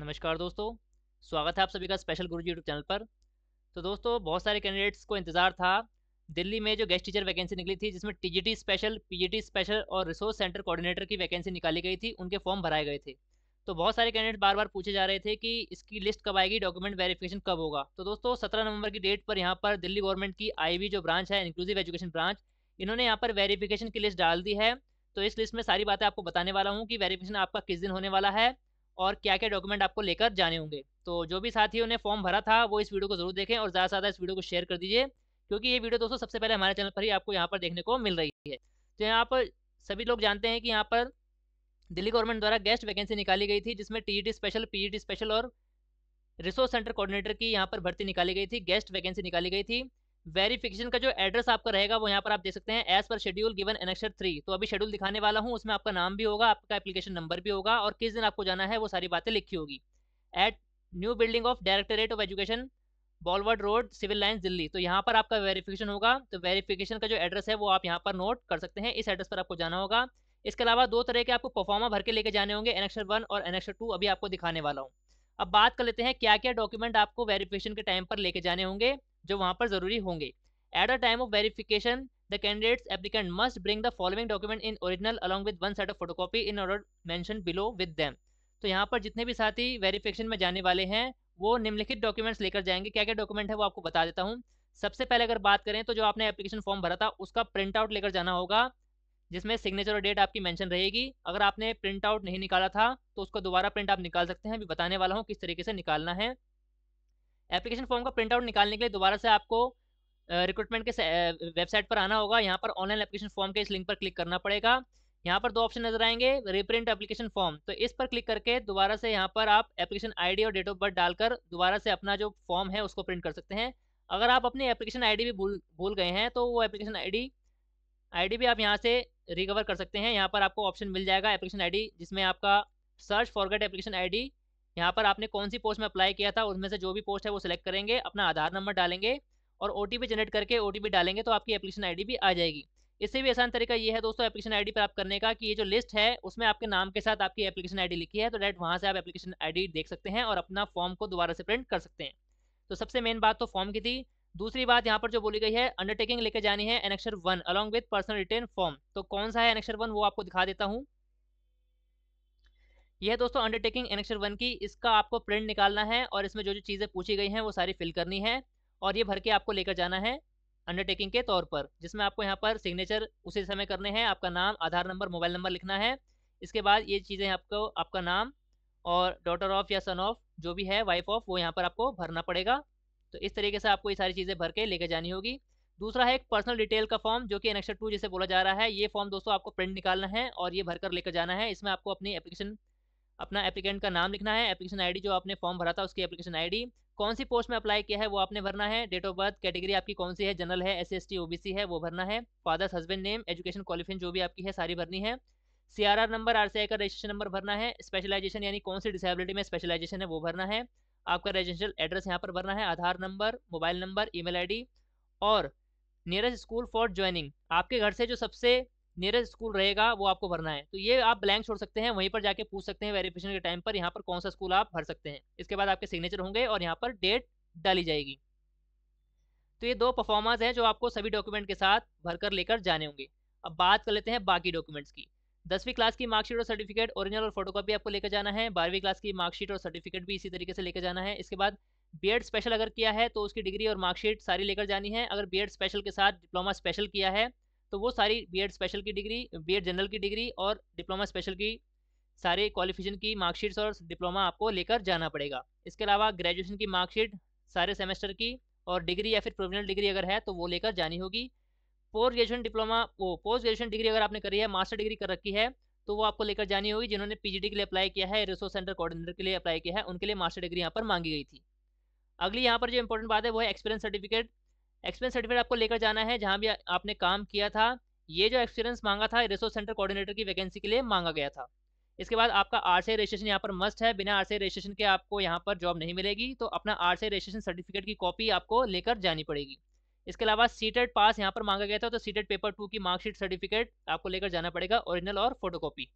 नमस्कार दोस्तों स्वागत है आप सभी का स्पेशल गुरुजी यूट्यूब चैनल पर तो दोस्तों बहुत सारे कैंडिडेट्स को इंतजार था दिल्ली में जो गेस्ट टीचर वैकेंसी निकली थी जिसमें टीजीटी स्पेशल पीजीटी स्पेशल और रिसोर्स सेंटर कोऑर्डिनेटर की वैकेंसी निकाली गई थी उनके फॉर्म भराए गए थे तो बहुत सारे कैंडिडेट बार बार पूछे जा रहे थे कि इसकी लिस्ट कब आएगी डॉक्यूमेंट वेरिफिकेशन कब होगा तो दोस्तों सत्रह नवंबर की डेट पर यहाँ पर दिल्ली गवर्नमेंट की आई जो ब्रांच है इंक्लूसिव एजुकेशन ब्रांच इन्होंने यहाँ पर वेरीफिकेशन की लिस्ट डाल दी है तो इस लिस्ट में सारी बातें आपको बताने वाला हूँ कि वेरीफिकेशन आपका किस दिन होने वाला है और क्या क्या डॉक्यूमेंट आपको लेकर जाने होंगे तो जो भी साथियों ने फॉर्म भरा था वो इस वीडियो को जरूर देखें और ज़्यादा से ज़्यादा इस वीडियो को शेयर कर दीजिए क्योंकि ये वीडियो दोस्तों सबसे पहले हमारे चैनल पर ही आपको यहाँ पर देखने को मिल रही है तो यहाँ पर सभी लोग जानते हैं कि यहाँ पर दिल्ली गवर्नमेंट द्वारा गेस्ट वैकेंसी निकाली गई थी जिसमें टी स्पेशल पी स्पेशल और रिसोर्स सेंटर कोऑर्डिनेटर की यहाँ पर भर्ती निकाली गई थी गेस्ट वैकेंसी निकाली गई थी वेरिफिकेशन का जो एड्रेस आपका रहेगा वो यहाँ पर आप देख सकते हैं as per schedule given annexation three तो अभी शेड्यूल दिखाने वाला हूँ उसमें आपका नाम भी होगा आपका एप्लीकेशन नंबर भी होगा और किस दिन आपको जाना है वो सारी बातें लिखी होगी at new building of directorate of education boulevard road civil lines Delhi तो यहाँ पर आपका वेरीफिकेशन होगा तो वेरीफिकेशन का जो एड्रेस है वो आप यहाँ पर नोट कर सकते हैं इस एड्रेस पर आपको जाना होगा इसके अलावा दो तरह के आपको परफॉर्मा भर के लेके जाने होंगे एनेक्शन वन और एनेक्शन टू अभी आपको दिखाने वाला हूँ अब बात कर लेते हैं क्या क्या डॉक्यूमेंट आपको वेरिफिकेशन के टाइम पर लेके जाने होंगे जो वहाँ पर जरूरी होंगे at a time of verification the candidates applicant must bring the following document in original along with one set of photocopy in order mention below with them तो यहाँ पर जितने भी साथी वेरिफिकेशन में जाने वाले हैं वो निम्नलिखित डॉक्यूमेंट्स लेकर जाएंगे क्या क्या डॉक्यूमेंट है वो आपको बता देता हूँ सबसे पहले अगर बात करें तो जो आपने एप्लीकेशन फॉर्म भरा था उसका प्रिंट आउट लेकर जाना होगा जिसमें सिग्नेचर और डेट आपकी मेंशन रहेगी अगर आपने प्रिंट आउट नहीं निकाला था तो उसको दोबारा प्रिंट आप निकाल सकते हैं अभी बताने वाला हूँ किस तरीके से निकालना है एप्लीकेशन फॉर्म का प्रिंटआउट निकालने के लिए दोबारा से आपको रिक्रूटमेंट के वेबसाइट पर आना होगा यहाँ पर ऑनलाइन एप्लीकेशन फॉर्म के इस लिंक पर क्लिक करना पड़ेगा यहाँ पर दो ऑप्शन नजर आएंगे रिप्रिंट एप्लीकेशन फॉर्म तो इस पर क्लिक करके दोबारा से यहाँ पर आप एप्लीकेशन आईडी और डेट ऑफ बर्थ डालकर दोबारा से अपना जो फॉर्म है उसको प्रिंट कर सकते हैं अगर आप अपनी एप्लीकेशन आईडी भी भूल भूल गए हैं तो वो एप्लीकेशन आईडी आईडी भी आप यहाँ से रिकवर कर सकते हैं यहाँ पर आपको ऑप्शन मिल जाएगा एप्लीकेशन आई जिसमें आपका सर्च फॉरगेट एप्लीकेशन आई यहाँ पर आपने कौन सी पोस्ट में अप्लाई किया था उसमें से जो भी पोस्ट है वो सिलेक्ट करेंगे अपना आधार नंबर डालेंगे और ओ जनरेट करके ओ डालेंगे तो आपकी एप्लीकेशन आई भी आ जाएगी इससे भी आसान तरीका ये है दोस्तों एप्लीकेशन आईडी प्राप्त करने का कि ये जो लिस्ट है उसमें आपके नाम के साथ आपकी एप्लीकेशन आईडी लिखी है तो डायरेक्ट वहाँ से आप एप्लीकेशन आईडी देख सकते हैं और अपना फॉर्म को दोबारा से प्रिंट कर सकते हैं तो सबसे मेन बात तो फॉर्म की थी दूसरी बात यहाँ पर जो बोली गई है अंडरटेकिंग लेके जानी है annexure one along with personal return form तो कौन सा है एनेक्शर वन वो आपको दिखा देता हूँ यह है दोस्तों अंडरटेकिंग एनेक्शन वन की इसका आपको प्रिंट निकालना है और इसमें जो जो चीज़ें पूछी गई हैं वो सारी फिल करनी है और ये भर के आपको लेकर जाना है अंडरटेकिंग के तौर पर जिसमें आपको यहाँ पर सिग्नेचर उसी समय करने हैं आपका नाम आधार नंबर मोबाइल नंबर लिखना है इसके बाद ये चीज़ें आपको आपका नाम और डॉटर ऑफ या सन ऑफ जो भी है वाइफ ऑफ वो यहाँ पर आपको भरना पड़ेगा तो इस तरीके से आपको ये सारी चीज़ें भर के लेकर जानी होगी दूसरा है एक पर्सनल डिटेल का फॉर्म जो कि एनेक्शन टू जिसे बोला जा रहा है ये फॉर्म दोस्तों आपको प्रिंट निकालना है और ये भरकर लेकर जाना है इसमें आपको अपनी एप्लीकेशन अपना एप्लीकेंट का नाम लिखना है एप्लीकेशन आईडी जो आपने फॉर्म भरा था उसकी एप्लीकेशन आईडी कौन सी पोस्ट में अप्लाई किया है वो आपने भरना है डेट ऑफ बर्थ कैटेगरी आपकी कौन सी है जनरल है एस एस ओबीसी है वो भरना है father's husband name education qualification जो भी आपकी है सारी भरनी है सीआरआर नंबर आर का रजिस्ट्रेशन नंबर भरना है स्पेशलाइजेशन यानी कौन सी डिसेबिलिटी में स्पेशलाइजेशन है वो भरना है आपका रेजिडेंशियल एड्रेस यहाँ पर भरना है Aadhaar number mobile number email और नियरेस्ट स्कूल फॉर ज्वाइनिंग आपके घर से जो सबसे नियरेस्ट स्कूल रहेगा वो आपको भरना है तो ये आप ब्लैंक छोड़ सकते हैं वहीं पर जाके पूछ सकते हैं वेरिफिकेशन के टाइम पर यहाँ पर कौन सा स्कूल आप भर सकते हैं इसके बाद आपके सिग्नेचर होंगे और यहाँ पर डेट डाली जाएगी तो ये दो परफॉर्मेंस हैं जो आपको सभी डॉक्यूमेंट के साथ भरकर लेकर जाने होंगे अब बात कर लेते हैं बाकी डॉक्यूमेंट्स की दसवीं क्लास की मार्कशीट और सर्टिफिकेट ओरिजिनल और फोटोकॉपी आपको लेकर जाना है बारहवीं क्लास की मार्कशीट और सर्टिफिकेट भी इसी तरीके से लेकर जाना है इसके बाद बी स्पेशल अगर किया है तो उसकी डिग्री और मार्कशीट सारी लेकर जानी है अगर बी स्पेशल के साथ डिप्लोमा स्पेशल किया है तो वो सारी बी स्पेशल की डिग्री बी जनरल की डिग्री और डिप्लोमा स्पेशल की सारे क्वालिफिकेशन की मार्कशीट्स और डिप्लोमा आपको लेकर जाना पड़ेगा इसके अलावा ग्रेजुएशन की मार्कशीट सारे सेमेस्टर की और डिग्री या फिर प्रोविजनल डिग्री अगर है तो वो लेकर जानी होगी पोस्ट ग्रेजुएशन डिप्लोमा वो पोस्ट ग्रेजुएशन डिग्री अगर आपने करी है मास्टर डिग्री कर रखी है तो वो आपको लेकर जानी होगी जिन्होंने पीजीडी के लिए अप्लाई किया है रिसोर्स सेंटर कोऑर्डिनेटर के लिए अप्लाई किया है उनके लिए मास्टर डिग्री यहाँ पर मांगी गई थी अगली यहाँ पर जो इंपॉर्टेंट बात है वो है एक्सपीरियंस सर्टिफिकेट एक्सपीरियंस सर्टिफिकेट आपको लेकर जाना है जहाँ भी आपने काम किया था ये जो एक्सपीरियंस मांगा था रिसोर्स सेंटर कोऑर्डिनेटर की वैकेंसी के लिए मांगा गया था इसके बाद आपका आर सी रजिस्ट्रेशन यहाँ पर मस्ट है बिना आर सी रजिस्ट्रेशन के आपको यहाँ पर जॉब नहीं मिलेगी तो अपना आर सी रजिस्ट्रेशन सर्टिफिकेट की कॉपी आपको लेकर जानी पड़ेगी इसके अलावा सीटेड पास e यहाँ पर मांगा गया था तो सीटेड पेपर टू की मार्कशीट सर्टिफिकेट आपको लेकर जाना पड़ेगा ओरिजिनल और कॉपी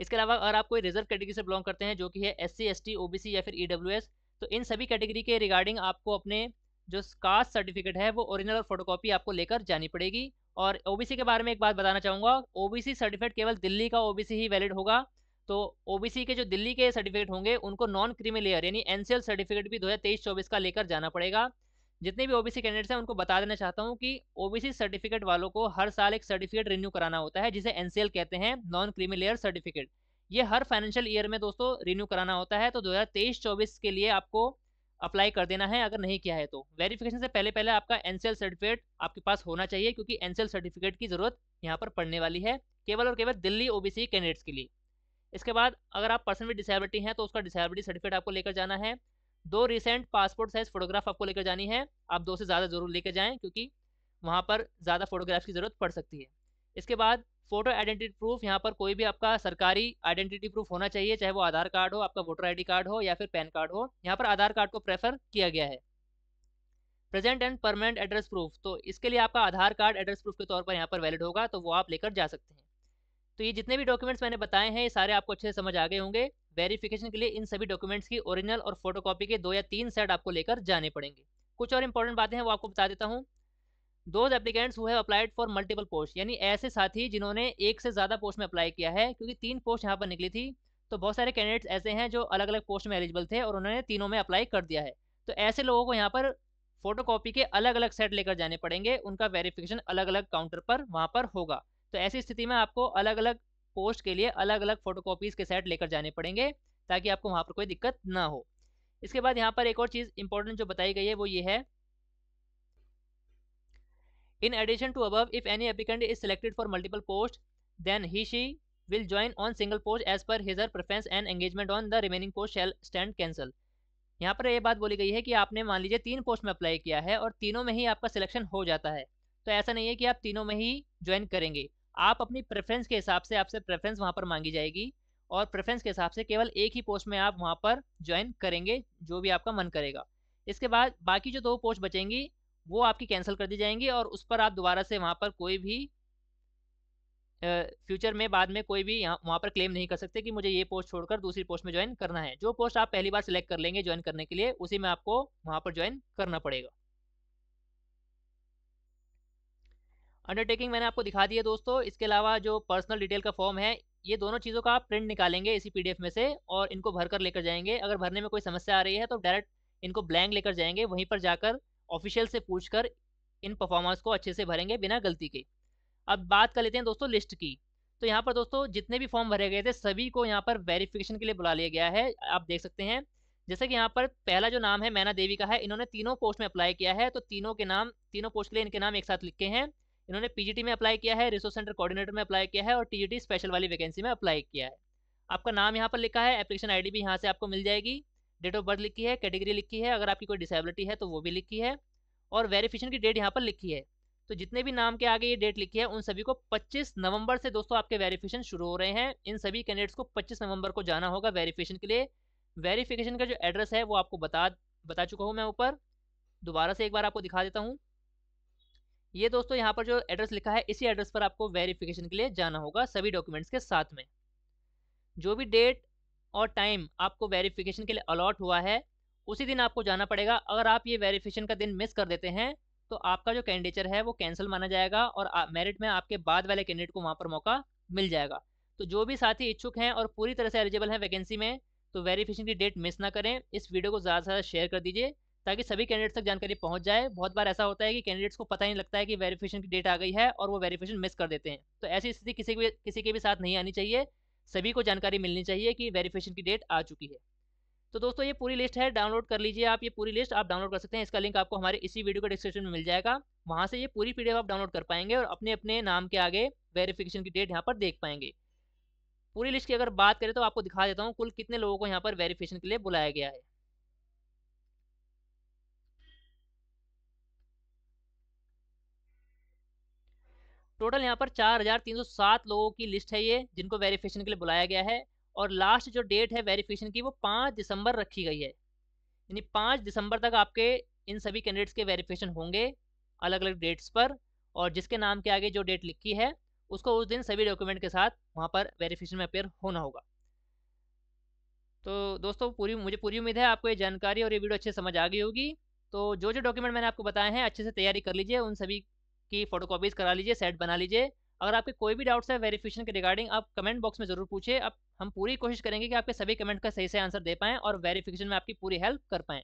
इसके अलावा अगर आप कोई रिजर्व कैटेगरी से बिलोंग करते हैं जो कि है S C S T O B C या फिर ई डब्ल्यू एस तो इन सभी कैटेगरी के रिगार्डिंग आपको अपने जो कास्ट सर्टिफिकेट है वो ओरिजिनल और फोटोकॉपी आपको लेकर जानी पड़ेगी और ओबीसी के बारे में एक बात बताना चाहूँगा ओबीसी सर्टिफिकेट केवल दिल्ली का ओबीसी ही वैलिड होगा तो ओबीसी के जो दिल्ली के सर्टिफिकेट होंगे उनको नॉन क्रीमी लेयर यानी एनसीएल सर्टिफिकेट भी दो हज़ार का लेकर जाना पड़ेगा जितने भी ओबीसी कैंडिडेट्स हैं उनको बता देना चाहता हूँ कि ओबीसी सर्टिफिकेट वालों को हर साल एक सर्टिफिकेट रिन्यू कराना होता है जिसे एनसीएल कहते हैं नॉन क्रीमी लेयर सर्टिफिकेट ये हर फाइनेंशियल ईयर में दोस्तों रिन्यू कराना होता है तो 2023-24 के लिए आपको अप्लाई कर देना है अगर नहीं किया है तो वेरिफिकेशन से पहले पहले आपका एनसीएल सर्टिफिकेट आपके पास होना चाहिए क्योंकि एनसीएल सर्टिफिकेट की जरूरत यहाँ पर पड़ने वाली है केवल और केवल दिल्ली ओबीसी कैंडिडेट्स के लिए इसके बाद अगर आप पर्सन विद डिसेबिलिटी हैं तो उसका डिसेबिलिटी सर्टिफिकेट आपको लेकर जाना है दो रिसेंट पासपोर्ट साइज फोटोग्राफ आपको लेकर जानी है आप दो से ज़्यादा जरूर लेकर जाएँ क्योंकि वहाँ पर ज़्यादा फोटोग्राफ की ज़रूरत पड़ सकती है इसके बाद फोटो आइडेंटिटी प्रूफ यहाँ पर कोई भी आपका सरकारी आइडेंटिटी प्रूफ होना चाहिए चाहे वो आधार कार्ड हो आपका वोटर आईडी कार्ड हो या फिर पैन कार्ड हो यहाँ पर आधार कार्ड को प्रेफर किया गया है present and permanent address proof तो इसके लिए आपका आधार कार्ड एड्रेस प्रूफ के तौर पर यहाँ पर वैलिड होगा तो वो आप लेकर जा सकते हैं तो ये जितने भी डॉक्यूमेंट्स मैंने बताए हैं ये सारे आपको अच्छे से समझ आ गए होंगे वेरिफिकेशन के लिए इन सभी डॉक्यूमेंट्स की ओरिजिनल और फोटोकॉपी के दो या तीन सेट आपको लेकर जाने पड़ेंगे कुछ और इंपॉर्टेंट बातें हैं वो आपको बता देता हूँ those applicants who have applied for multiple post यानी ऐसे साथी जिन्होंने एक से ज़्यादा पोस्ट में अप्लाई किया है क्योंकि तीन पोस्ट यहाँ पर निकली थी तो बहुत सारे कैंडिडेट्स ऐसे हैं जो अलग अलग पोस्ट में एलिजिबल थे और उन्होंने तीनों में अप्लाई कर दिया है तो ऐसे लोगों को यहाँ पर फोटोकॉपी के अलग अलग सेट लेकर जाने पड़ेंगे उनका वेरिफिकेशन अलग अलग काउंटर पर वहाँ पर होगा तो ऐसी स्थिति में आपको अलग अलग पोस्ट के लिए अलग अलग फोटोकॉपीज के सेट लेकर जाने पड़ेंगे ताकि आपको वहाँ पर कोई दिक्कत ना हो इसके बाद यहाँ पर एक और चीज़ इंपॉर्टेंट जो बताई गई है वो ये है इन एडिशन टू अब if any applicant is selected for multiple post then he she will join on single post as per his her preference and engagement on the remaining post shall stand cancel यहाँ पर यह बात बोली गई है कि आपने मान लीजिए तीन पोस्ट में अप्लाई किया है और तीनों में ही आपका सिलेक्शन हो जाता है तो ऐसा नहीं है कि आप तीनों में ही ज्वाइन करेंगे आप अपनी प्रेफरेंस के हिसाब से आपसे प्रेफरेंस वहाँ पर मांगी जाएगी और प्रेफरेंस के हिसाब से केवल एक ही पोस्ट में आप वहाँ पर ज्वाइन करेंगे जो भी आपका मन करेगा इसके बाद बाकी जो दो पोस्ट बचेंगी वो आपकी कैंसिल कर दी जाएंगी और उस पर आप दोबारा से वहाँ पर कोई भी फ्यूचर में बाद में कोई भी यहाँ वहाँ पर क्लेम नहीं कर सकते कि मुझे ये पोस्ट छोड़कर दूसरी पोस्ट में ज्वाइन करना है जो पोस्ट आप पहली बार सिलेक्ट कर लेंगे ज्वाइन करने के लिए उसी में आपको वहाँ पर ज्वाइन करना पड़ेगा अंडरटेकिंग मैंने आपको दिखा दिया दोस्तों इसके अलावा जो पर्सनल डिटेल का फॉर्म है ये दोनों चीज़ों का आप प्रिंट निकालेंगे इसी पीडीएफ में से और इनको भर कर लेकर जाएंगे अगर भरने में कोई समस्या आ रही है तो डायरेक्ट इनको ब्लैंक लेकर जाएंगे वहीं पर जाकर ऑफिशियल से पूछकर इन परफॉर्मेंस को अच्छे से भरेंगे बिना गलती के अब बात कर लेते हैं दोस्तों लिस्ट की तो यहाँ पर दोस्तों जितने भी फॉर्म भरे गए थे सभी को यहाँ पर वेरिफिकेशन के लिए बुला लिया गया है आप देख सकते हैं जैसे कि यहाँ पर पहला जो नाम है मैना देवी का है इन्होंने तीनों पोस्ट में अप्लाई किया है तो तीनों के नाम तीनों पोस्ट के लिए इनके नाम एक साथ लिखे हैं इन्होंने पीजीटी में अप्लाई किया है रिसोर्स सेंटर कोऑर्डिनेटर में अप्लाई किया है और टीजीटी स्पेशल वाली वैकेंसी में अप्लाई किया है आपका नाम यहाँ पर लिखा है एप्लीकेशन आईडी भी यहाँ से आपको मिल जाएगी डेट ऑफ बर्थ लिखी है कैटेगरी लिखी है अगर आपकी कोई डिसेबिलिटी है तो वो भी लिखी है और वेरिफिकेशन की डेट यहाँ पर लिखी है तो जितने भी नाम के आगे ये डेट लिखी है उन सभी को 25 नवंबर से दोस्तों आपके वेरिफिकेशन शुरू हो रहे हैं इन सभी कैंडिडेट्स को 25 नवंबर को जाना होगा वेरिफिकेशन के लिए वेरिफिकेशन का जो एड्रेस है वो आपको बता बता चुका हूँ मैं ऊपर दोबारा से एक बार आपको दिखा देता हूँ ये दोस्तों यहाँ पर जो एड्रेस लिखा है इसी एड्रेस पर आपको वेरीफिकेशन के लिए जाना होगा सभी डॉक्यूमेंट्स के साथ में जो भी डेट और टाइम आपको वेरिफिकेशन के लिए अलॉट हुआ है उसी दिन आपको जाना पड़ेगा अगर आप ये वेरिफिकेशन का दिन मिस कर देते हैं तो आपका जो कैंडिडेचर है वो कैंसिल माना जाएगा और मेरिट में आपके बाद वाले कैंडिडेट को वहाँ पर मौका मिल जाएगा तो जो भी साथी इच्छुक हैं और पूरी तरह से एलिजिबल हैं वैकेंसी में तो वेरिफिकेशन की डेट मिस ना करें इस वीडियो को ज़्यादा से ज़्यादा शेयर कर दीजिए ताकि सभी कैंडिडेट्स तक जानकारी पहुंच जाए बहुत बार ऐसा होता है कि कैंडिडेट्स को पता ही नहीं लगता है कि वेरिफिकेशन की डेट आ गई है और वो वेरिफिकेशन मिस कर देते हैं तो ऐसी स्थिति किसी के किसी के भी साथ नहीं आनी चाहिए सभी को जानकारी मिलनी चाहिए कि वेरिफिकेशन की डेट आ चुकी है तो दोस्तों ये पूरी लिस्ट है डाउनलोड कर लीजिए आप ये पूरी लिस्ट आप डाउनलोड कर सकते हैं इसका लिंक आपको हमारे इसी वीडियो के डिस्क्रिप्शन में मिल जाएगा वहाँ से ये पूरी पी आप डाउनलोड कर पाएंगे और अपने अपने नाम के आगे वेरिफिकेशन की डेट यहाँ पर देख पाएंगे पूरी लिस्ट की अगर बात करें तो आपको दिखा देता हूँ कुल कितने लोगों को यहाँ पर वेरिफिकेशन के लिए बुलाया गया है टोटल यहाँ पर 4,307 लोगों की लिस्ट है ये जिनको वेरिफिकेशन के लिए बुलाया गया है और लास्ट जो डेट है वेरिफिकेशन की वो पाँच दिसंबर रखी गई है यानी पाँच दिसंबर तक आपके इन सभी कैंडिडेट्स के वेरिफिकेशन होंगे अलग अलग डेट्स पर और जिसके नाम के आगे जो डेट लिखी है उसको उस दिन सभी डॉक्यूमेंट के साथ वहाँ पर वेरिफिकेशन में अपेयर होना होगा तो दोस्तों पूरी मुझे पूरी उम्मीद है आपको ये जानकारी और ये वीडियो अच्छे समझ आ गई होगी तो जो जो डॉक्यूमेंट मैंने आपको बताए हैं अच्छे से तैयारी कर लीजिए उन सभी की फोटोकॉपीज करा लीजिए सेट बना लीजिए अगर आपके कोई भी डाउट्स है वेरिफिकेशन के रिगार्डिंग आप कमेंट बॉक्स में जरूर पूछे आप हम पूरी कोशिश करेंगे कि आपके सभी कमेंट का सही से आंसर दे पाएं और वेरिफिकेशन में आपकी पूरी हेल्प कर पाएं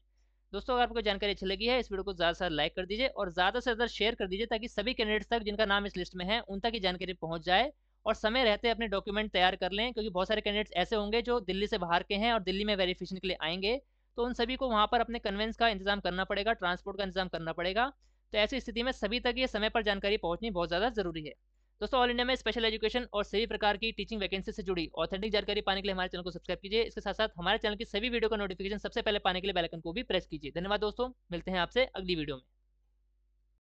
दोस्तों अगर आपको जानकारी अच्छी लगी है इस वीडियो को ज़्यादा से लाइक कर दीजिए और ज़्यादा से ज़्यादा शेयर कर दीजिए ताकि सभी कैंडिडेट्स तक जिनका नाम इस लिस्ट में है उन तक ही जानकारी पहुँच जाए और समय रहते अपने डॉक्यूमेंट तैयार कर लें क्योंकि बहुत सारे कैंडिडेट्स ऐसे होंगे जो दिल्ली से बाहर के हैं और दिल्ली में वेरिफिकेशन के लिए आएंगे तो उन सभी को वहाँ पर अपने कन्वेंस का इंतजाम करना पड़ेगा ट्रांसपोर्ट का इंतजाम करना पड़ेगा तो ऐसी स्थिति में सभी तक ये समय पर जानकारी पहुंचनी बहुत ज़्यादा जरूरी है दोस्तों ऑल इंडिया में स्पेशल एजुकेशन और सभी प्रकार की टीचिंग वैकेंसी से जुड़ी ऑथेंटिक जानकारी पाने के लिए हमारे चैनल को सब्सक्राइब कीजिए इसके साथ साथ हमारे चैनल की सभी वीडियो का नोटिफिकेशन सबसे पहले पाने के लिए बेलकन को भी प्रेस कीजिए धन्यवाद दोस्तों मिलते हैं आपसे अगली वीडियो में